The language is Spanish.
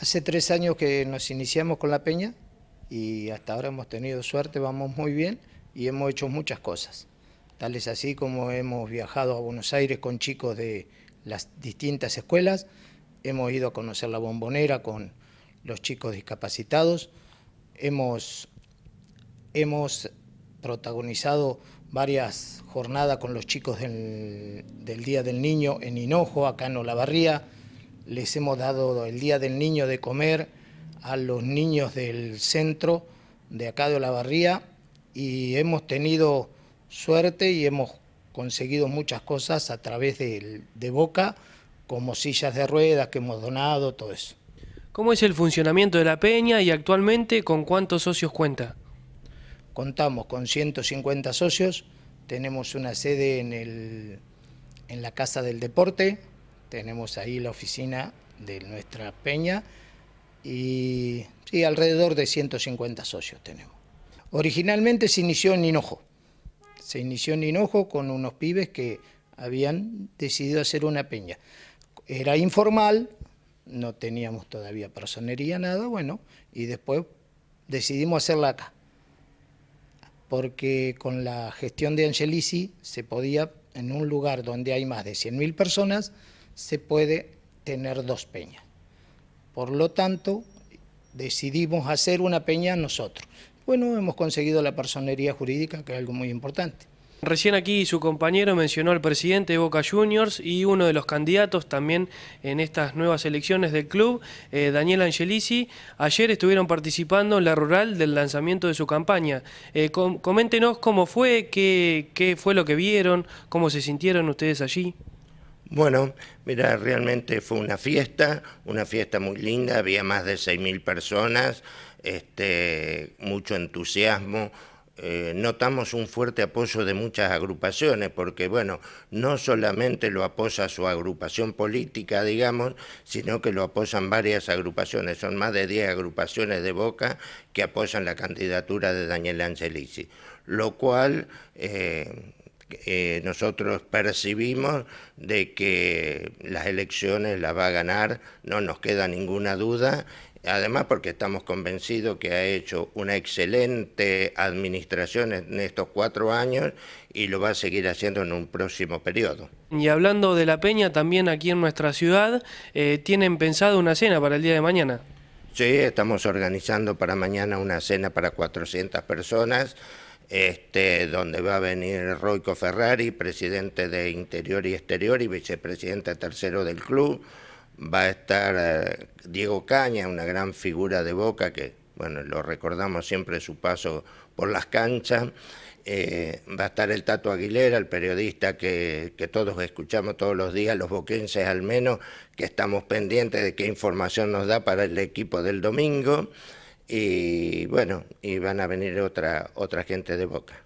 Hace tres años que nos iniciamos con la peña y hasta ahora hemos tenido suerte, vamos muy bien y hemos hecho muchas cosas. Tales así como hemos viajado a Buenos Aires con chicos de las distintas escuelas, hemos ido a conocer la bombonera con los chicos discapacitados, hemos, protagonizado varias jornadas con los chicos del, del Día del Niño en Hinojo, acá en Olavarría, les hemos dado el Día del Niño de comer a los niños del centro de acá de Olavarría y hemos tenido suerte y hemos conseguido muchas cosas a través de, Boca, como sillas de ruedas que hemos donado, todo eso. ¿Cómo es el funcionamiento de la peña y actualmente con cuántos socios cuenta? Contamos con 150 socios, tenemos una sede en, en la Casa del Deporte, tenemos ahí la oficina de nuestra peña y alrededor de 150 socios tenemos. Originalmente se inició en Hinojo. Se inició en Hinojo con unos pibes que habían decidido hacer una peña. Era informal, no teníamos todavía personería, nada, bueno, y después decidimos hacerla acá. Porque con la gestión de Angelici se podía, en un lugar donde hay más de 100.000 personas, se puede tener dos peñas. Por lo tanto, decidimos hacer una peña nosotros. Bueno, hemos conseguido la personería jurídica, que es algo muy importante. Recién aquí su compañero mencionó al presidente Boca Juniors y uno de los candidatos también en estas nuevas elecciones del club, eh, Daniel Angelici. Ayer estuvieron participando en la rural del lanzamiento de su campaña. Eh, coméntenos cómo fue, qué, qué fue lo que vieron, cómo se sintieron ustedes allí. Bueno, mira, realmente fue una fiesta, una fiesta muy linda, había más de 6.000 personas, este, mucho entusiasmo. Eh, notamos un fuerte apoyo de muchas agrupaciones, porque bueno, no solamente lo apoya su agrupación política, digamos, sino que lo apoyan varias agrupaciones, son más de 10 agrupaciones de Boca que apoyan la candidatura de Daniel Angelici, lo cual... Eh, eh, nosotros percibimos de que las elecciones las va a ganar, no nos queda ninguna duda, además porque estamos convencidos que ha hecho una excelente administración en estos cuatro años y lo va a seguir haciendo en un próximo periodo. Y hablando de la peña, también aquí en nuestra ciudad, eh, ¿tienen pensado una cena para el día de mañana? Sí, estamos organizando para mañana una cena para 400 personas este, donde va a venir Roico Ferrari, presidente de Interior y Exterior y vicepresidente tercero del club. Va a estar eh, Diego Caña, una gran figura de Boca que, bueno, lo recordamos siempre su paso por las canchas. Eh, va a estar el Tato Aguilera, el periodista que, que, todos escuchamos todos los días, los boquenses al menos, que estamos pendientes de qué información nos da para el equipo del domingo y bueno, y van a venir otra, otra gente de Boca.